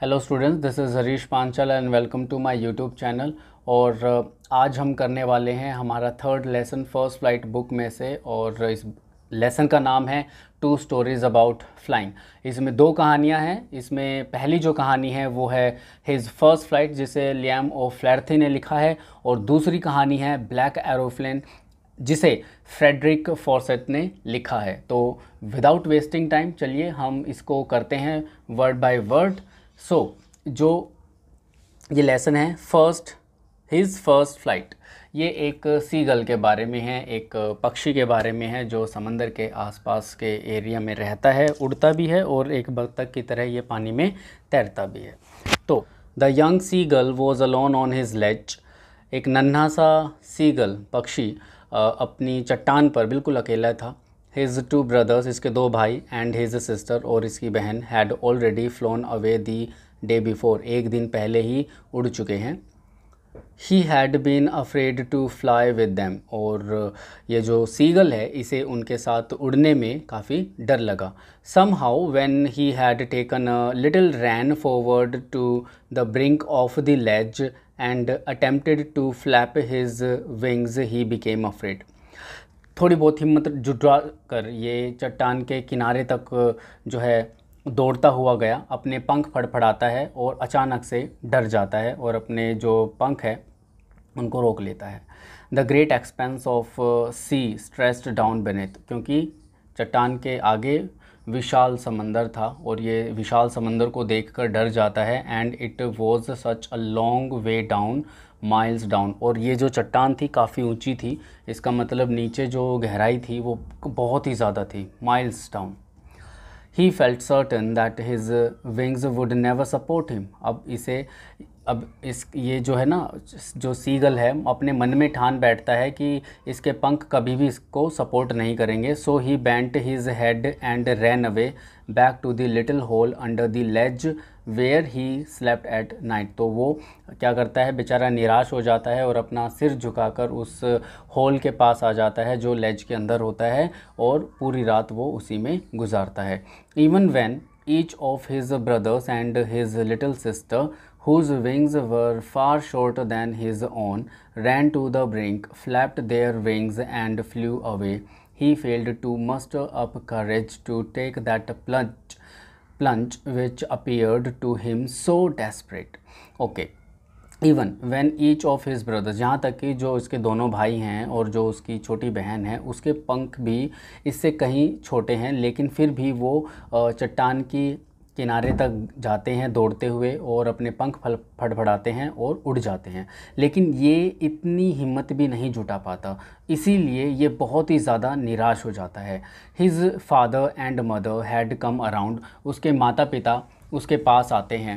Hello students this is Harish Panchal and welcome to my YouTube channel और uh, आज हम करने वाले हैं हमारा third lesson first flight book में से और इस लेसन का नाम है टू स्टोरीज़ अबाउट फ्लाइंग इसमें दो कहानियां हैं इसमें पहली जो कहानी है वो है हिज फर्स्ट फ्लाइट जिसे लियाम ओ फ्लैर्थी ने लिखा है और दूसरी कहानी है ब्लैक एरोफ्लेन जिसे फ्रेडरिक फॉर्सेट ने लिखा है तो विदाउट वेस्टिंग टाइम चलिए हम इसको करते हैं word by word so so, जो ये लेसन है फर्स्ट हिज फर्स्ट फ्लाइट ये एक सीगल के बारे में है एक पक्षी के बारे में है जो समंदर के आसपास के एरिया में रहता है उड़ता भी है और एक बत्तख की तरह ये पानी में तैरता भी है तो the young seagull was alone on his ledge एक नन्हा सा सीगल पक्षी अपनी चट्टान पर बिल्कुल अकेला था हिज टू ब्रदर्स इसके दो भाई एंड हिज सिस्टर और इसकी बहन had already flown away the day before एक दिन पहले ही उड़ चुके हैं he had been afraid to fly with them और ये जो सीगल है इसे उनके साथ उड़ने में काफ़ी डर लगा somehow when he had taken a little run forward to the brink of the ledge and attempted to flap his wings he became afraid थोड़ी बहुत हिम्मत जुटा कर ये चट्टान के किनारे तक जो है दौड़ता हुआ गया अपने पंख फड़फड़ाता है और अचानक से डर जाता है और अपने जो पंख है उनको रोक लेता है the great expanse of sea stretched down beneath क्योंकि चट्टान के आगे विशाल समंदर था और ये विशाल समंदर को देखकर डर जाता है and it was such a long way down miles down और ये जो चट्टान थी काफ़ी ऊंची थी इसका मतलब नीचे जो गहराई थी वो बहुत ही ज़्यादा थी miles down he felt certain that his wings would never support him अब इसे अब इस ये जो है ना जो सीगल है अपने मन में ठान बैठता है कि इसके पंख कभी भी इसको सपोर्ट नहीं करेंगे so he bent his head and ran away back to the little hole under the ledge where he slept at night तो वो क्या करता है बेचारा निराश हो जाता है और अपना सिर झुकाकर उस होल के पास आ जाता है जो लेज के अंदर होता है और पूरी रात वो उसी में गुजारता है even when each of his brothers and his little sister whose wings were far shorter than his own, ran to the brink, flapped their wings, and flew away. He failed to muster up courage to take that plunge, plunge which appeared to him so desperate. Okay, even when each of his brothers यहाँ तक कि जो इसके दोनों भाई हैं और जो उसकी छोटी बहन है उसके पंख भी इससे कहीं छोटे हैं लेकिन फिर भी वो चट्टान की किनारे तक जाते हैं दौड़ते हुए और अपने पंख फल फड़फड़ाते हैं और उड़ जाते हैं लेकिन ये इतनी हिम्मत भी नहीं जुटा पाता इसीलिए ये बहुत ही ज़्यादा निराश हो जाता है his father and mother had come around उसके माता पिता उसके पास आते हैं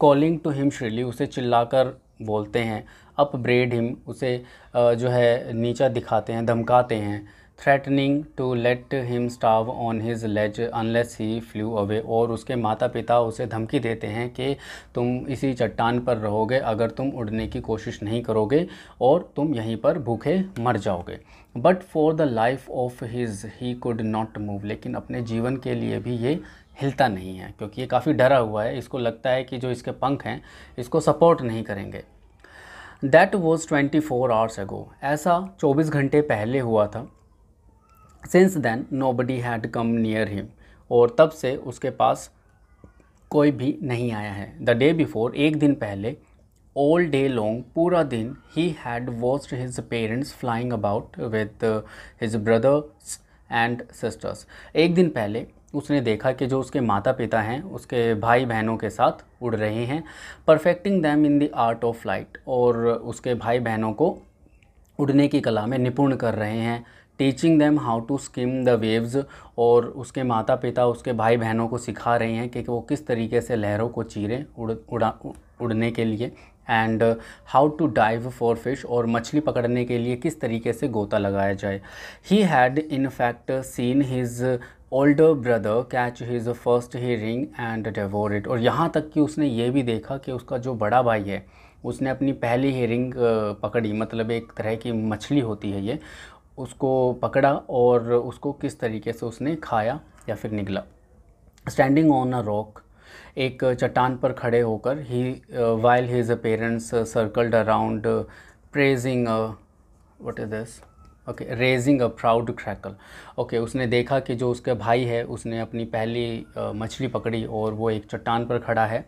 कॉलिंग टू हिम श्रीली उसे चिल्लाकर बोलते हैं अप ब्रेड हिम उसे जो है नीचा दिखाते हैं धमकाते हैं threatening to let him starve on his ledge unless he flew away और उसके माता पिता उसे धमकी देते हैं कि तुम इसी चट्टान पर रहोगे अगर तुम उड़ने की कोशिश नहीं करोगे और तुम यहीं पर भूखे मर जाओगे but for the life of his he could not move लेकिन अपने जीवन के लिए भी ये हिलता नहीं है क्योंकि ये काफ़ी डरा हुआ है इसको लगता है कि जो इसके पंख हैं इसको सपोर्ट नहीं करेंगे that was twenty four hours ago ऐसा चौबीस घंटे पहले हुआ था since then buddy had come near him और तब से उसके पास कोई भी नहीं आया है द डे बिफोर एक दिन पहले ऑल डे लॉन्ग पूरा दिन he had watched his parents flying about with his brothers and sisters एक दिन पहले उसने देखा कि जो उसके माता पिता हैं उसके भाई बहनों के साथ उड़ रहे हैं perfecting them in the art of flight और उसके भाई बहनों को उड़ने की कला में निपुण कर रहे हैं teaching them how to skim the waves और उसके माता पिता उसके भाई बहनों को सिखा रहे हैं कि वो किस तरीके से लहरों को चीरें उड़ उड़ा उड़ने के लिए and how to dive for fish और मछली पकड़ने के लिए किस तरीके से गोता लगाया जाए he had in fact seen his older brother catch his first herring and devour it और यहाँ तक कि उसने ये भी देखा कि उसका जो बड़ा भाई है उसने अपनी पहली हेयरिंग पकड़ी मतलब एक तरह की मछली होती है ये उसको पकड़ा और उसको किस तरीके से उसने खाया या फिर निकला स्टैंडिंग ऑन अ रॉक एक चट्टान पर खड़े होकर he while his parents circled around praising what is this okay raising a proud cackle okay उसने देखा कि जो उसके भाई है उसने अपनी पहली uh, मछली पकड़ी और वो एक चट्टान पर खड़ा है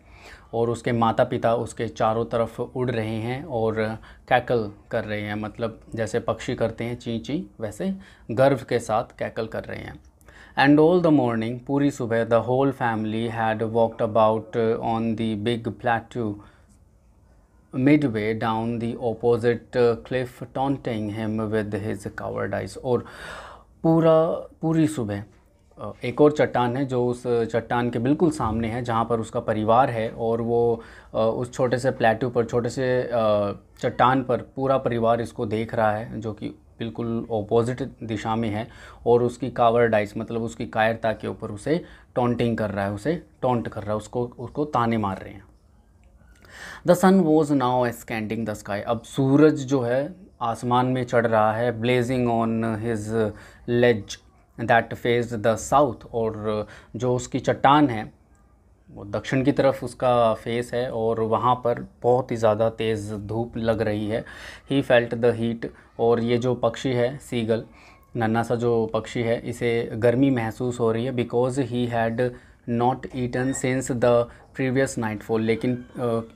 और उसके माता पिता उसके चारों तरफ उड़ रहे हैं और कैकल कर रहे हैं मतलब जैसे पक्षी करते हैं ची ची वैसे गर्व के साथ कैकल कर रहे हैं एंड ऑल द मॉर्निंग पूरी सुबह the whole family had walked about on the big plateau midway down the opposite cliff taunting him with his coward और पूरा पूरी सुबह एक और चट्टान है जो उस चट्टान के बिल्कुल सामने है जहाँ पर उसका परिवार है और वो उस छोटे से प्लेटू पर छोटे से चट्टान पर पूरा परिवार इसको देख रहा है जो कि बिल्कुल ऑपोजिट दिशा में है और उसकी कावर डाइस मतलब उसकी कायरता के ऊपर उसे टोंटिंग कर रहा है उसे टोंट कर रहा है उसको उसको ताने मार रहे हैं the sun was now ascending the sky अब सूरज जो है आसमान में चढ़ रहा है blazing on his ledge that faced the south और जो उसकी चट्टान है वो दक्षिण की तरफ उसका फेस है और वहाँ पर बहुत ही ज़्यादा तेज़ धूप लग रही है ही फेल्ट द हीट और ये जो पक्षी है सीगल नन्ना सा जो पक्षी है इसे गर्मी महसूस हो रही है because he had not eaten since the previous nightfall लेकिन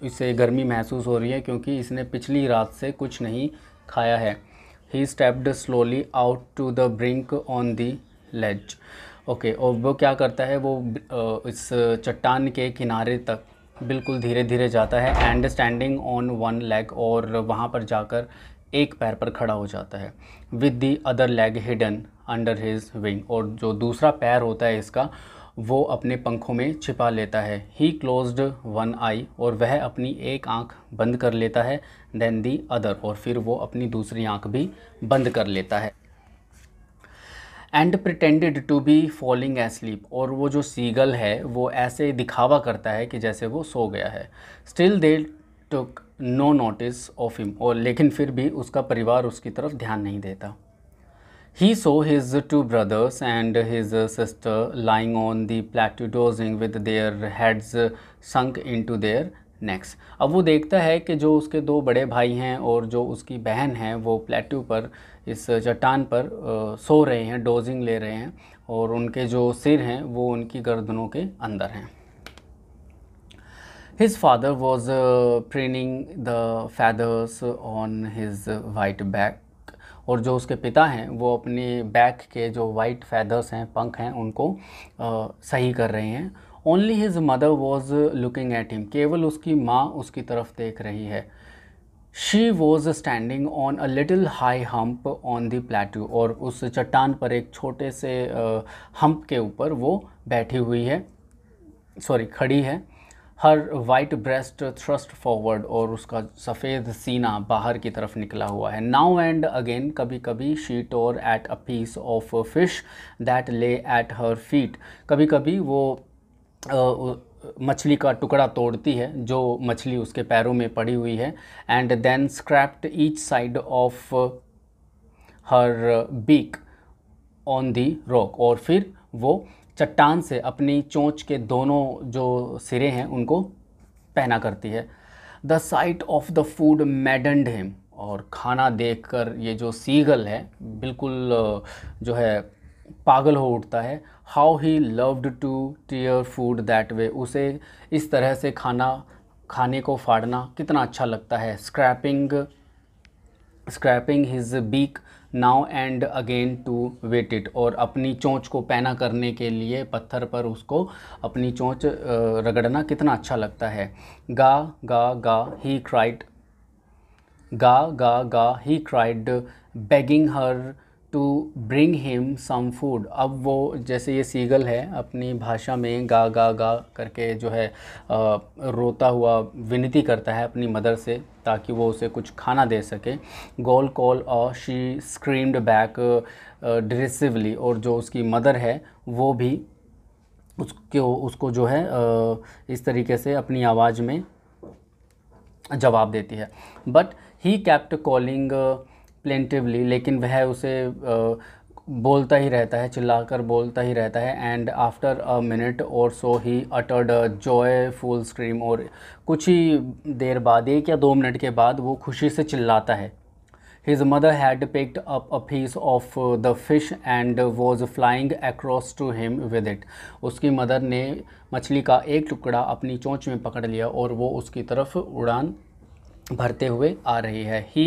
इसे गर्मी महसूस हो रही है क्योंकि इसने पिछली रात से कुछ नहीं खाया है he stepped slowly out to the brink on the ledge okay और वो क्या करता है वो इस चट्टान के किनारे तक बिल्कुल धीरे धीरे जाता है and standing on one leg और वहाँ पर जाकर एक पैर पर खड़ा हो जाता है with the other leg hidden under his wing और जो दूसरा पैर होता है इसका वो अपने पंखों में छिपा लेता है ही क्लोज्ड वन आई और वह अपनी एक आंख बंद कर लेता है देन दी अदर और फिर वो अपनी दूसरी आंख भी बंद कर लेता है and pretended to be falling sleep और वो जो सीगल है वो ऐसे दिखावा करता है कि जैसे वो सो गया है still they took no notice of him और लेकिन फिर भी उसका परिवार उसकी तरफ ध्यान नहीं देता He saw his two brothers and his sister lying on the plateau dozing with their heads sunk into their necks अब वो देखता है कि जो उसके दो बड़े भाई हैं और जो उसकी बहन है वो प्लेट्यू पर इस चट्टान पर आ, सो रहे हैं डोजिंग ले रहे हैं और उनके जो सिर हैं वो उनकी गर्दनों के अंदर हैं his father was uh, the feathers on his white back और जो उसके पिता हैं वो अपने बैक के जो वाइट फैदर्स हैं पंख हैं उनको आ, सही कर रहे हैं only his mother was looking at him केवल उसकी माँ उसकी तरफ देख रही है she was standing on a little high hump on the plateau और उस चट्टान पर एक छोटे से हम्प के ऊपर वो बैठी हुई है सॉरी खड़ी है her white breast thrust forward और उसका सफ़ेद सीना बाहर की तरफ निकला हुआ है नाउ एंड अगेन कभी कभी she tore at a piece of fish that lay at her feet कभी कभी वो मछली का टुकड़ा तोड़ती है जो मछली उसके पैरों में पड़ी हुई है and then scraped each side of her beak on the rock और फिर वो चट्टान से अपनी चोंच के दोनों जो सिरे हैं उनको पहना करती है the sight of the food maddened him और खाना देखकर ये जो सीगल है बिल्कुल जो है पागल हो उठता है how he loved to tear food that way उसे इस तरह से खाना खाने को फाड़ना कितना अच्छा लगता है scraping scraping his beak now and again to whet it और अपनी चोंच को पैना करने के लिए पत्थर पर उसको अपनी चोंच रगड़ना कितना अच्छा लगता है गा गा गा ही क्राइड गा गा गा he cried begging her to bring him some food अब वो जैसे ये सीगल है अपनी भाषा में गा गा गा करके जो है आ, रोता हुआ विनती करता है अपनी मदर से ताकि वो उसे कुछ खाना दे सके गोल कॉल और शी स्क्रीम्ड बैक डिसिवली और जो उसकी मदर है वो भी उसके उसको जो है आ, इस तरीके से अपनी आवाज़ में जवाब देती है but he kept calling plaintively लेकिन वह उसे बोलता ही रहता है चिल्लाकर बोलता ही रहता है and after a minute or so he uttered joyful scream और कुछ ही देर बाद एक या दो मिनट के बाद वो खुशी से चिल्लाता है his mother had picked up a piece of the fish and was flying across to him with it उसकी मदर ने मछली का एक टुकड़ा अपनी चोंच में पकड़ लिया और वो उसकी तरफ उड़ान भरते हुए आ रही है ही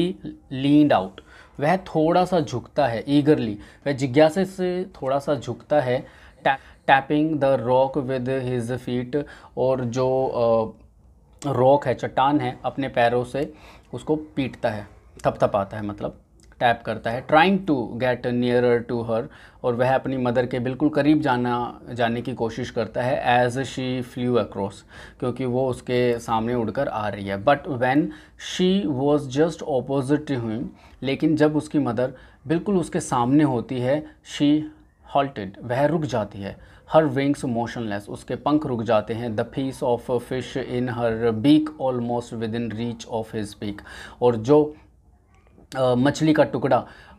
लीड आउट वह थोड़ा सा झुकता है ईगरली वह जिज्ञास से थोड़ा सा झुकता है टै, tapping the rock with his feet और जो रॉक है चट्टान है अपने पैरों से उसको पीटता है थपथपाता है मतलब टैप करता है trying to get nearer to her और वह अपनी मदर के बिल्कुल करीब जाना जाने की कोशिश करता है एज शी फ्लू अक्रॉस क्योंकि वो उसके सामने उड़कर आ रही है but when she was just opposite to लेकिन जब उसकी मदर बिल्कुल उसके सामने होती है शी हॉल्टेड वह रुक जाती है हर विंग्स मोशनलेस उसके पंख रुक जाते हैं the piece of fish in her beak almost within reach of his beak और जो मछली का टुकड़ा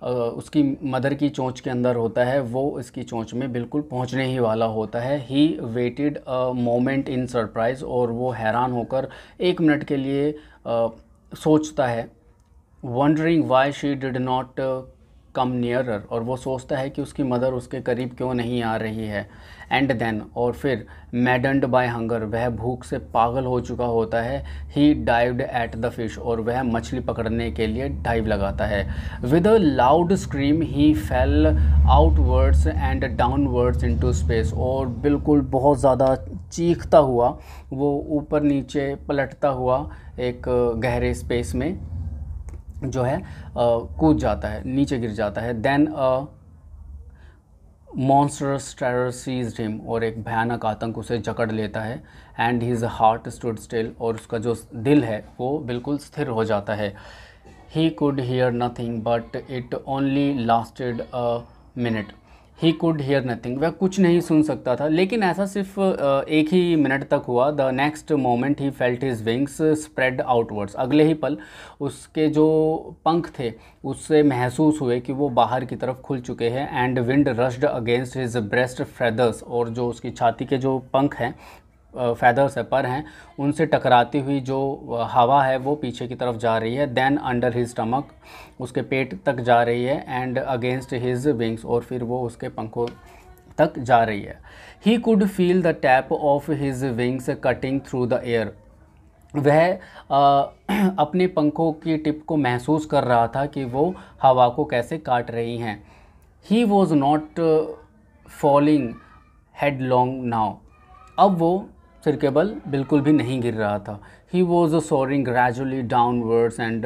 उसकी मदर की चोंच के अंदर होता है वो इसकी चोंच में बिल्कुल पहुंचने ही वाला होता है he waited a moment in surprise और वो हैरान होकर एक मिनट के लिए आ, सोचता है wondering why she did not come nearer और वो सोचता है कि उसकी मदर उसके करीब क्यों नहीं आ रही है एंड देन और फिर मेडेंड बाय हंगर वह भूख से पागल हो चुका होता है he dived at the fish और वह मछली पकड़ने के लिए डाइव लगाता है with a loud scream he fell outwards and downwards into space और बिल्कुल बहुत ज़्यादा चीखता हुआ वो ऊपर नीचे पलटता हुआ एक गहरे स्पेस में जो है कूद जाता है नीचे गिर जाता है then monstrous terror seized him और एक भयानक आतंक उसे जकड़ लेता है and his heart stood still और उसका जो दिल है वो बिल्कुल स्थिर हो जाता है he could hear nothing but it only lasted a minute he could hear nothing वह कुछ नहीं सुन सकता था लेकिन ऐसा सिर्फ एक ही मिनट तक हुआ the next moment he felt his wings spread outwards अगले ही पल उसके जो पंख थे उससे महसूस हुए कि वो बाहर की तरफ खुल चुके हैं and wind rushed against his breast feathers और जो उसकी छाती के जो पंख हैं फैदर्स है पर हैं उनसे टकराती हुई जो हवा है वो पीछे की तरफ जा रही है देन अंडर हिज स्टमक उसके पेट तक जा रही है एंड अगेंस्ट हिज विंग्स और फिर वो उसके पंखों तक जा रही है he could feel the tip of his wings cutting through the air वह आ, अपने पंखों की टिप को महसूस कर रहा था कि वो हवा को कैसे काट रही हैं he was not falling headlong now अब वो फिर केबल बिल्कुल भी नहीं गिर रहा था he was soaring gradually downwards and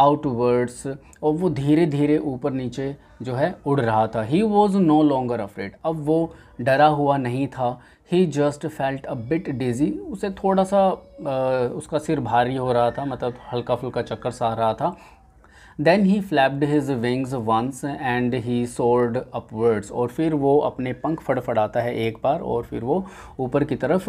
outwards और वो धीरे धीरे ऊपर नीचे जो है उड़ रहा था he was no longer afraid अब वो डरा हुआ नहीं था he just felt a bit dizzy उसे थोड़ा सा आ, uh, उसका सिर भारी हो रहा था मतलब हल्का फुल्का चक्कर सा रहा था then he flapped his wings once and he soared upwards और फिर वो अपने पंख फड़फड़ाता है एक बार और फिर वो ऊपर की तरफ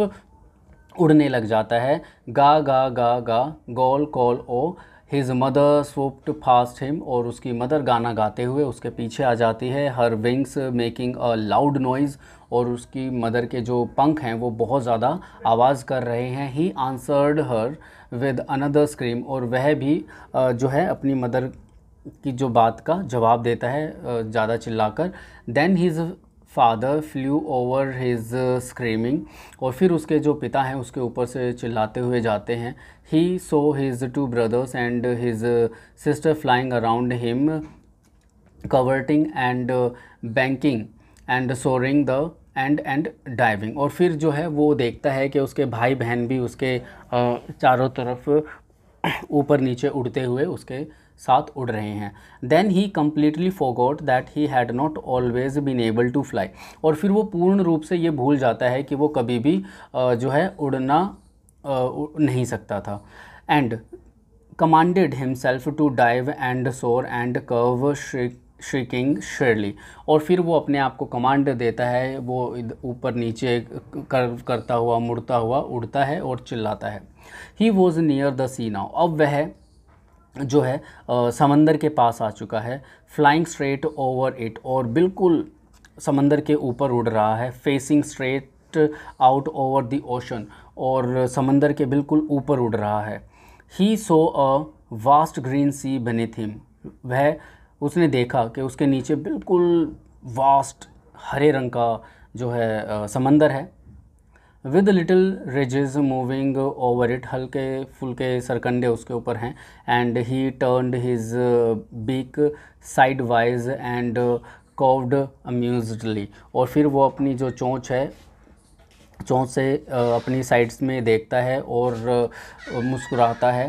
उड़ने लग जाता है गा गा गा गा गोल कॉल ओ his mother swooped fast him और उसकी मदर गाना गाते हुए उसके पीछे आ जाती है her wings making a loud noise और उसकी मदर के जो पंख हैं वो बहुत ज़्यादा आवाज़ कर रहे हैं he answered her with another scream और वह भी जो है अपनी मदर की जो बात का जवाब देता है ज़्यादा चिल्लाकर then his father flew over his screaming और फिर उसके जो पिता हैं उसके ऊपर से चिल्लाते हुए जाते हैं he saw his two brothers and his sister flying around him curveting and banking and soaring the and and diving और फिर जो है वो देखता है कि उसके भाई बहन भी उसके चारों तरफ ऊपर नीचे उड़ते हुए उसके साथ उड़ रहे हैं then he completely forgot that he had not always been able to fly और फिर वो पूर्ण रूप से ये भूल जाता है कि वो कभी भी जो है उड़ना नहीं सकता था and commanded himself to dive and soar and curve shriek shrieking shrilly और फिर वो अपने आप को कमांड देता है वो ऊपर नीचे कर करता हुआ मुड़ता हुआ उड़ता है और चिल्लाता है he was near the sea now अब वह जो है समंदर के पास आ चुका है फ्लाइंग स्ट्रेट ओवर इट और बिल्कुल समंदर के ऊपर उड़ रहा है facing straight out over the ocean और समंदर के बिल्कुल ऊपर उड़ रहा है ही सो अ वास्ट ग्रीन सी बने थी वह उसने देखा कि उसके नीचे बिल्कुल वास्ट हरे रंग का जो है समंदर है with little ridges moving over it हल्के फुलके सरकंडे उसके ऊपर हैं and he turned his beak sidewise and cawed amusedly और फिर वो अपनी जो चोंच है चोंच से uh, अपनी साइड्स में देखता है और uh, मुस्कुराता है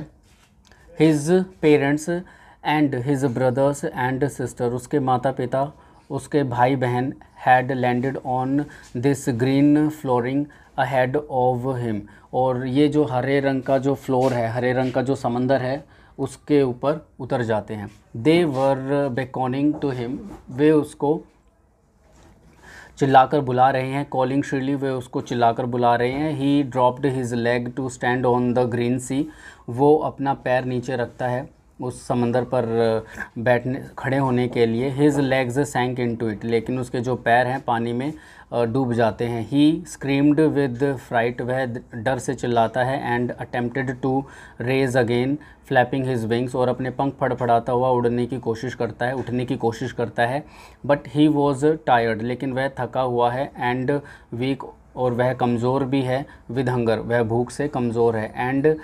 his parents and his brothers and sister उसके माता पिता उसके भाई बहन had landed on this green flooring ahead of him और ये जो हरे रंग का जो फ्लोर है हरे रंग का जो समंदर है उसके ऊपर उतर जाते हैं दे वर बेकॉनिंग टू हिम वे उसको चिल्लाकर बुला रहे हैं कॉलिंग श्रीली वे उसको चिल्लाकर बुला रहे हैं he dropped his leg to stand on the green sea वो अपना पैर नीचे रखता है उस समंदर पर बैठने खड़े होने के लिए his legs sank into it लेकिन उसके जो पैर हैं पानी में डूब जाते हैं ही स्क्रीम्ड विद फ्राइट वह डर से चिल्लाता है and attempted to raise again flapping his wings और अपने पंख फड़फड़ाता हुआ उड़ने की कोशिश करता है उठने की कोशिश करता है बट ही वॉज टायर्ड लेकिन वह थका हुआ है एंड वीक और वह कमज़ोर भी है विद हंगर वह भूख से कमज़ोर है and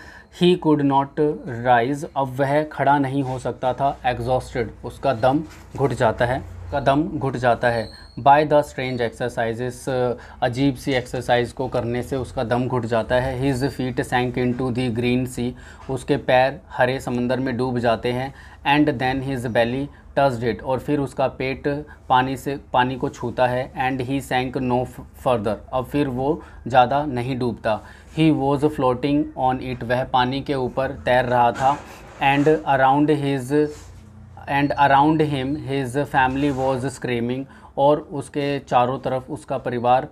he could not rise अब वह खड़ा नहीं हो सकता था एग्जॉस्टेड उसका दम घुट जाता है का दम घुट जाता है बाय द स्ट्रेंज एक्सरसाइजेस अजीब सी एक्सरसाइज को करने से उसका दम घुट जाता है his feet sank into the green sea उसके पैर हरे समंदर में डूब जाते हैं and then his belly touched it और फिर उसका पेट पानी से पानी को छूता है and he sank no further अब फिर वो ज़्यादा नहीं डूबता he was floating on it वह पानी के ऊपर तैर रहा था and around his and around him his family was screaming और उसके चारों तरफ उसका परिवार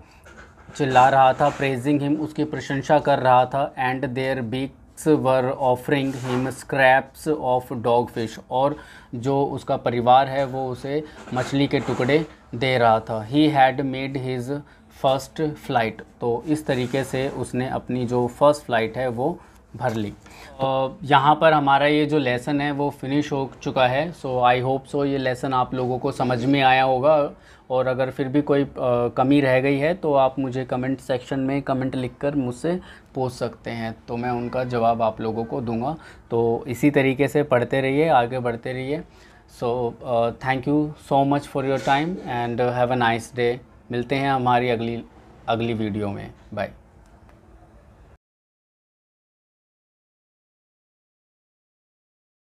चिल्ला रहा था प्रेजिंग हिम उसकी प्रशंसा कर रहा था and their beak were offering him scraps of dogfish और जो उसका परिवार है वो उसे मछली के टुकड़े दे रहा था he had made his first flight तो इस तरीके से उसने अपनी जो फर्स्ट फ्लाइट है वो भर ली तो यहाँ पर हमारा ये जो लेसन है वो फिनिश हो चुका है सो आई होप सो ये लेसन आप लोगों को समझ में आया होगा और अगर फिर भी कोई कमी रह गई है तो आप मुझे कमेंट सेक्शन में कमेंट लिखकर मुझसे पूछ सकते हैं तो मैं उनका जवाब आप लोगों को दूंगा तो इसी तरीके से पढ़ते रहिए आगे बढ़ते रहिए so thank you so much for your time and have a nice day मिलते हैं हमारी अगली अगली वीडियो में बाय